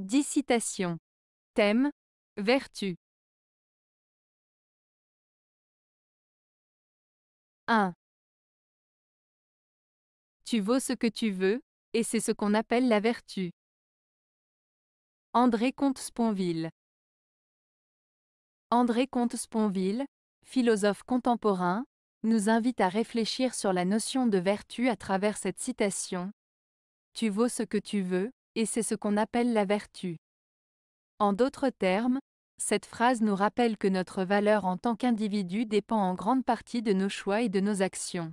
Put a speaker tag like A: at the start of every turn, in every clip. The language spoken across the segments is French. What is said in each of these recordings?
A: 10 citations. Thème Vertu. 1. Tu vaux ce que tu veux, et c'est
B: ce qu'on appelle la vertu. André Comte-Sponville. André Comte-Sponville, philosophe contemporain, nous invite à réfléchir sur la notion de vertu à travers cette citation. Tu vaux ce que tu veux, et c'est ce qu'on appelle la vertu. En d'autres termes, cette phrase nous rappelle que notre valeur en tant qu'individu dépend en grande partie de nos choix et de nos actions.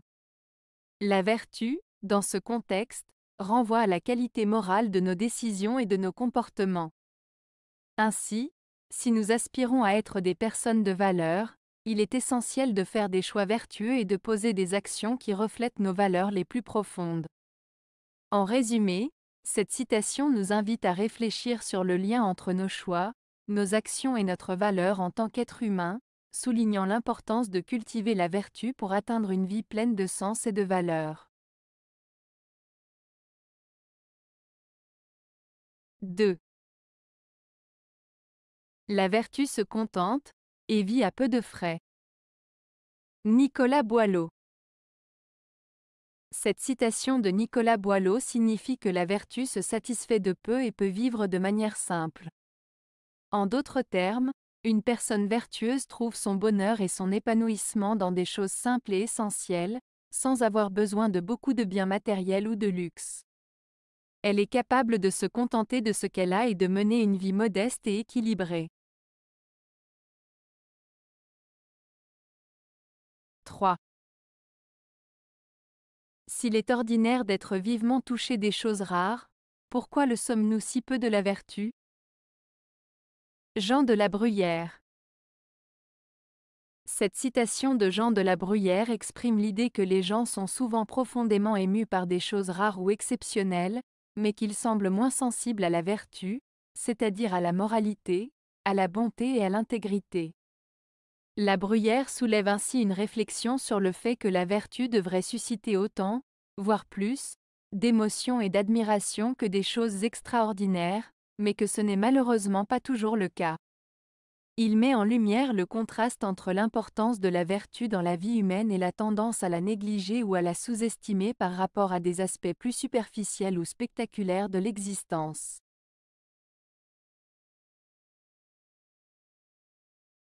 B: La vertu, dans ce contexte, renvoie à la qualité morale de nos décisions et de nos comportements. Ainsi, si nous aspirons à être des personnes de valeur, il est essentiel de faire des choix vertueux et de poser des actions qui reflètent nos valeurs les plus profondes. En résumé, cette citation nous invite à réfléchir sur le lien entre nos choix, nos actions et notre valeur en tant qu'être humain, soulignant l'importance de cultiver la vertu pour atteindre une vie pleine de sens et de valeur. 2. La vertu se contente et vit à peu de frais. Nicolas Boileau cette citation de Nicolas Boileau signifie que la vertu se satisfait de peu et peut vivre de manière simple. En d'autres termes, une personne vertueuse trouve son bonheur et son épanouissement dans des choses simples et essentielles, sans avoir besoin de beaucoup de biens matériels ou de luxe. Elle est capable de se contenter de ce qu'elle a et de mener une vie modeste et équilibrée. 3. S'il est ordinaire d'être vivement touché des choses rares, pourquoi le sommes-nous si peu de la vertu Jean de la Bruyère Cette citation de Jean de la Bruyère exprime l'idée que les gens sont souvent profondément émus par des choses rares ou exceptionnelles, mais qu'ils semblent moins sensibles à la vertu, c'est-à-dire à la moralité, à la bonté et à l'intégrité. La bruyère soulève ainsi une réflexion sur le fait que la vertu devrait susciter autant, voire plus, d'émotion et d'admiration que des choses extraordinaires, mais que ce n'est malheureusement pas toujours le cas. Il met en lumière le contraste entre l'importance de la vertu dans la vie humaine et la tendance à la négliger ou à la sous-estimer par rapport à des aspects plus superficiels ou spectaculaires de l'existence.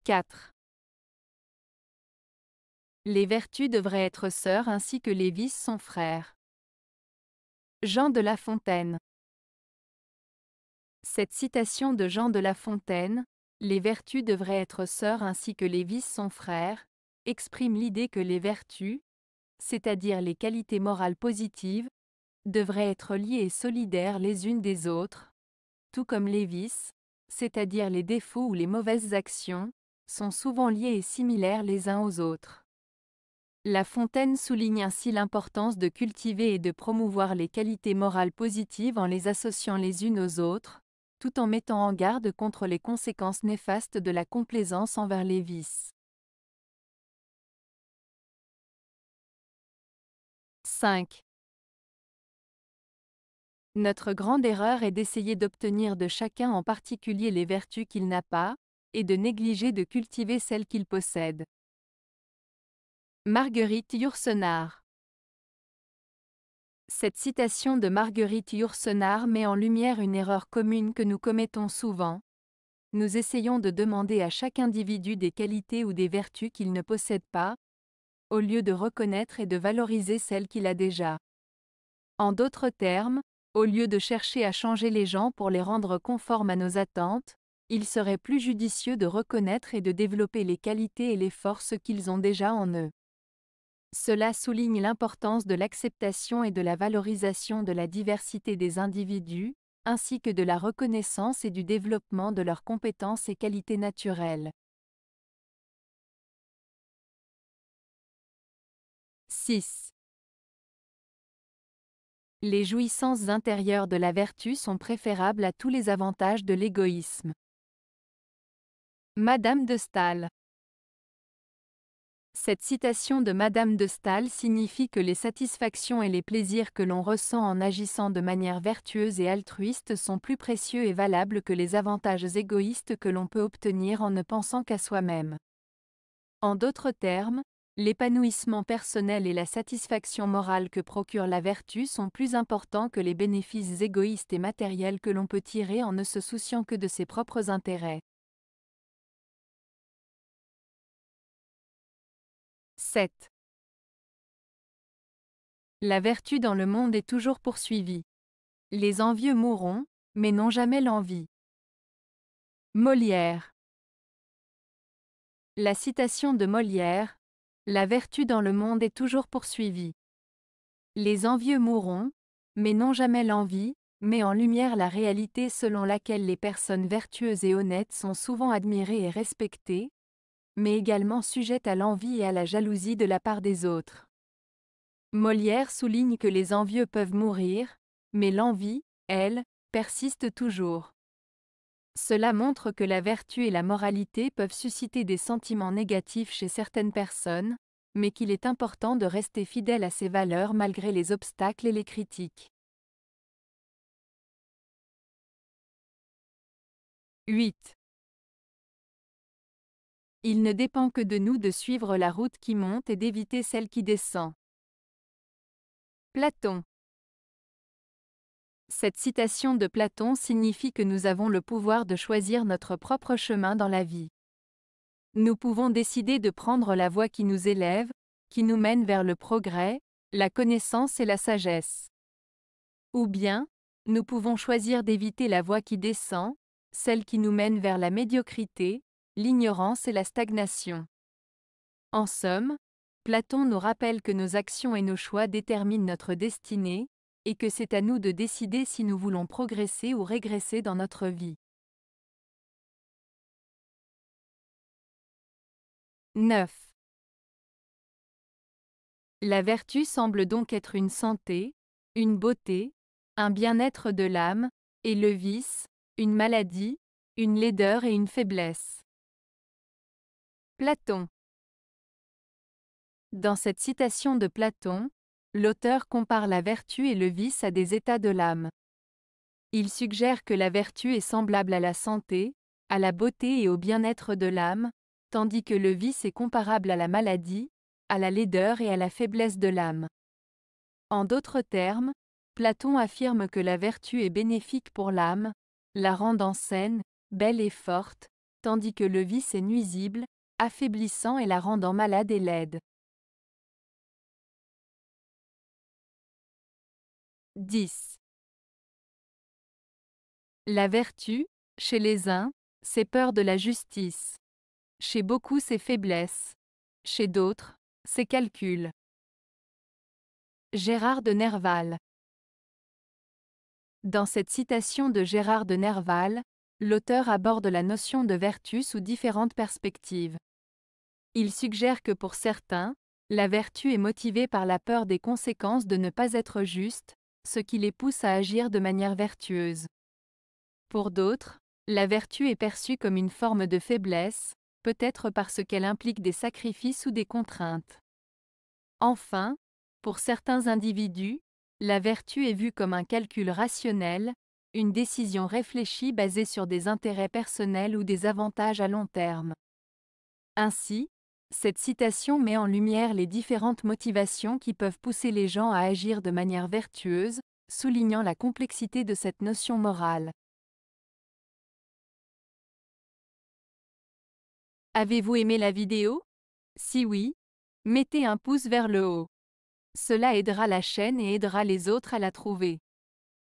A: 4. Les
B: vertus devraient être sœurs ainsi que les vices sont frères. Jean de La Fontaine Cette citation de Jean de La Fontaine, Les vertus devraient être sœurs ainsi que les vices sont frères, exprime l'idée que les vertus, c'est-à-dire les qualités morales positives, devraient être liées et solidaires les unes des autres, tout comme les vices, c'est-à-dire les défauts ou les mauvaises actions, sont souvent liés et similaires les uns aux autres. La Fontaine souligne ainsi l'importance de cultiver et de promouvoir les qualités morales positives en les associant les unes aux autres, tout en mettant en garde contre les conséquences néfastes de la complaisance envers les vices. 5. Notre grande erreur est d'essayer d'obtenir de chacun en particulier les vertus qu'il n'a pas, et de négliger de cultiver celles qu'il possède. Marguerite Yourcenar Cette citation de Marguerite Yourcenar met en lumière une erreur commune que nous commettons souvent. Nous essayons de demander à chaque individu des qualités ou des vertus qu'il ne possède pas, au lieu de reconnaître et de valoriser celles qu'il a déjà. En d'autres termes, au lieu de chercher à changer les gens pour les rendre conformes à nos attentes, il serait plus judicieux de reconnaître et de développer les qualités et les forces qu'ils ont déjà en eux. Cela souligne l'importance de l'acceptation et de la valorisation de la diversité des individus, ainsi que de la reconnaissance et du développement de leurs compétences et qualités naturelles. 6. Les jouissances intérieures de la vertu sont préférables à tous les avantages de l'égoïsme. Madame de Stahl cette citation de Madame de Stahl signifie que les satisfactions et les plaisirs que l'on ressent en agissant de manière vertueuse et altruiste sont plus précieux et valables que les avantages égoïstes que l'on peut obtenir en ne pensant qu'à soi-même. En d'autres termes, l'épanouissement personnel et la satisfaction morale que procure la vertu sont plus importants que les bénéfices égoïstes et matériels que l'on peut tirer en ne se souciant que de ses propres intérêts. 7. La vertu dans le monde est toujours poursuivie. Les envieux mourront, mais n'ont jamais l'envie. Molière. La citation de Molière, La vertu dans le monde est toujours poursuivie. Les envieux mourront, mais n'ont jamais l'envie, met en lumière la réalité selon laquelle les personnes vertueuses et honnêtes sont souvent admirées et respectées, mais également sujette à l'envie et à la jalousie de la part des autres. Molière souligne que les envieux peuvent mourir, mais l'envie, elle, persiste toujours. Cela montre que la vertu et la moralité peuvent susciter des sentiments négatifs chez certaines personnes, mais qu'il est important de rester fidèle à ces valeurs malgré les obstacles et les critiques. 8 il ne dépend que de nous de suivre la route qui monte et d'éviter celle qui descend. Platon Cette citation de Platon signifie que nous avons le pouvoir de choisir notre propre chemin dans la vie. Nous pouvons décider de prendre la voie qui nous élève, qui nous mène vers le progrès, la connaissance et la sagesse. Ou bien, nous pouvons choisir d'éviter la voie qui descend, celle qui nous mène vers la médiocrité, l'ignorance et la stagnation. En somme, Platon nous rappelle que nos actions et nos choix déterminent notre destinée, et que c'est à nous de décider si nous voulons progresser ou régresser dans notre vie. 9. La vertu semble donc être une santé, une beauté, un bien-être de l'âme, et le vice, une maladie, une laideur et une faiblesse. Platon. Dans cette citation de Platon, l'auteur compare la vertu et le vice à des états de l'âme. Il suggère que la vertu est semblable à la santé, à la beauté et au bien-être de l'âme, tandis que le vice est comparable à la maladie, à la laideur et à la faiblesse de l'âme. En d'autres termes, Platon affirme que la vertu est bénéfique pour l'âme, la rendant saine, belle et forte, tandis que le vice est nuisible, affaiblissant et la rendant malade et laide.
A: 10.
B: La vertu, chez les uns, c'est peur de la justice. Chez beaucoup, c'est faiblesse. Chez d'autres, c'est calcul. Gérard de Nerval Dans cette citation de Gérard de Nerval, l'auteur aborde la notion de vertu sous différentes perspectives. Il suggère que pour certains, la vertu est motivée par la peur des conséquences de ne pas être juste, ce qui les pousse à agir de manière vertueuse. Pour d'autres, la vertu est perçue comme une forme de faiblesse, peut-être parce qu'elle implique des sacrifices ou des contraintes. Enfin, pour certains individus, la vertu est vue comme un calcul rationnel, une décision réfléchie basée sur des intérêts personnels ou des avantages à long terme. Ainsi, cette citation met en lumière les différentes motivations qui peuvent pousser les gens à agir de manière vertueuse, soulignant la complexité de cette notion morale. Avez-vous aimé la vidéo Si oui, mettez un pouce vers le haut. Cela aidera la chaîne et aidera les autres à la trouver.